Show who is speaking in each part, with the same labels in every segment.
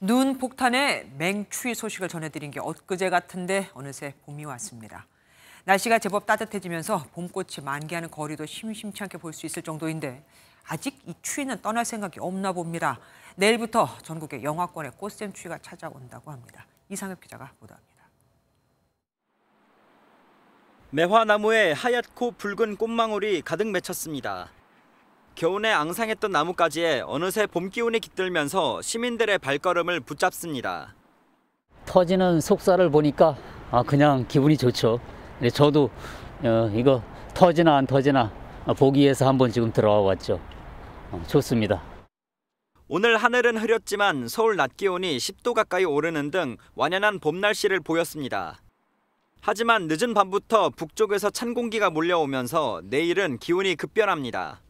Speaker 1: 눈 폭탄에 맹추위 소식을 전해드린 게 엊그제 같은데 어느새 봄이 왔습니다. 날씨가 제법 따뜻해지면서 봄꽃이 만개하는 거리도 심심치 않게 볼 수 있을 정도인데 아직 이 추위는 떠날 생각이 없나 봅니다. 내일부터 전국의 영화권에 꽃샘 추위가 찾아온다고 합니다. 이상엽 기자가 보도합니다.
Speaker 2: 매화나무에 하얗고 붉은 꽃망울이 가득 맺혔습니다. 겨운에 앙상했던 나뭇가지에 어느새 봄 기운이 깃들면서 시민들의 발걸음을 붙잡습니다.
Speaker 3: 터지는 속살을 보니까 아 그냥 기분이 좋죠. 근데 저도 어, 이거 터지나 안 터지나 보기 위서 한번 지금 들어와 왔죠. 어, 좋습니다.
Speaker 2: 오늘 하늘은 흐렸지만 서울 낮 기온이 10도 가까이 오르는 등 완연한 봄 날씨를 보였습니다. 하지만 늦은 밤부터 북쪽에서 찬 공기가 몰려오면서 내일은 기온이 급변합니다.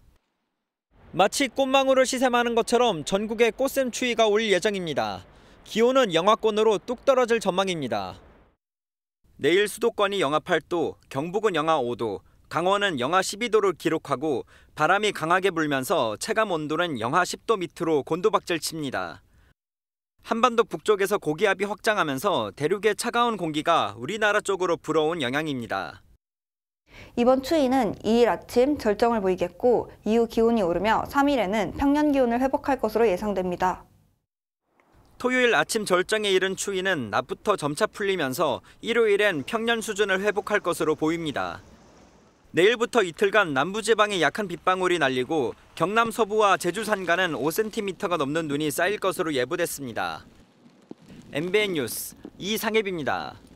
Speaker 2: 마치 꽃망울을 시샘하는 것처럼 전국에 꽃샘 추위가 올 예정입니다. 기온은 영하권으로 뚝 떨어질 전망입니다. 내일 수도권이 영하 8도, 경북은 영하 5도, 강원은 영하 12도를 기록하고 바람이 강하게 불면서 체감 온도는 영하 10도 밑으로 곤두박질 칩니다. 한반도 북쪽에서 고기압이 확장하면서 대륙의 차가운 공기가 우리나라 쪽으로 불어온 영향입니다.
Speaker 4: 이번 추위는 2일 아침 절정을 보이겠고 이후 기온이 오르며 3일에는 평년 기온을 회복할 것으로 예상됩니다.
Speaker 2: 토요일 아침 절정에 이른 추위는 낮부터 점차 풀리면서 일요일엔 평년 수준을 회복할 것으로 보입니다. 내일부터 이틀간 남부지방에 약한 빗방울이 날리고 경남 서부와 제주 산간은 5cm가 넘는 눈이 쌓일 것으로 예보됐습니다. MBN 뉴스 이상혜입니다.